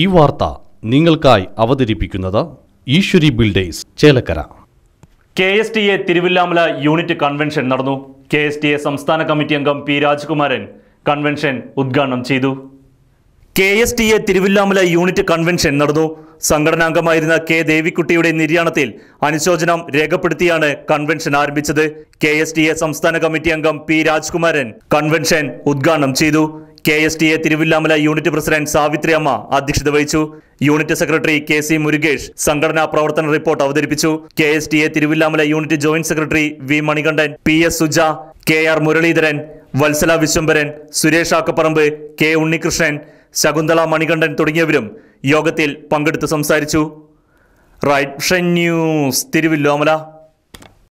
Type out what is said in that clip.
ഈ വാർത്ത നിങ്ങൾക്കായി അവതരിപ്പിക്കുന്നത് Eshwari builders Chelakkara K S T A Thiruvillamala unit convention നടന്നു കെ എസ് ടി എ സംസ്ഥാന കമ്മിറ്റി അംഗം പി രാജ്കുമാരൻ കൺവെൻഷൻ ഉദ്ഘാടനം ചെയ്തു K S T A Thiruvillamala unit convention നടന്നു സംഘടനാംഗമായിരുന്ന കെ ദേവിക്കുട്ടിയുടെ നിര്യാണത്തിൽ അനുശോചനം രേഖപ്പെടുത്തിയാണ് കൺവെൻഷൻ ആരംഭിച്ചത് കെ എസ് ടി എ സംസ്ഥാന കമ്മിറ്റി അംഗം പി രാജ്കുമാരൻ കൺവെൻഷൻ ഉദ്ഘാടനം ചെയ്തു K S T A Thiruvillamala unit president Savithri Amma അധ്യക്ഷത വഹിച്ചു unit secretary K C Murukesh സംഘടനാ പ്രവർത്തന റിപ്പോർട്ട് അവതരിപ്പിച്ചു K S T A Thiruvillamala unit joint secretary V Manikandan P S Suja K R Muraleedharan Vatsala Viswambharan Suresh Akkaparamb K Unnikrishnan Shakuntala Manikandan തുടങ്ങിയവരും യോഗത്തിൽ പങ്കെടുത്ത് സംസാരിച്ചു റൈറ്റ് ന്യൂസ് തിരുവില്ലോമല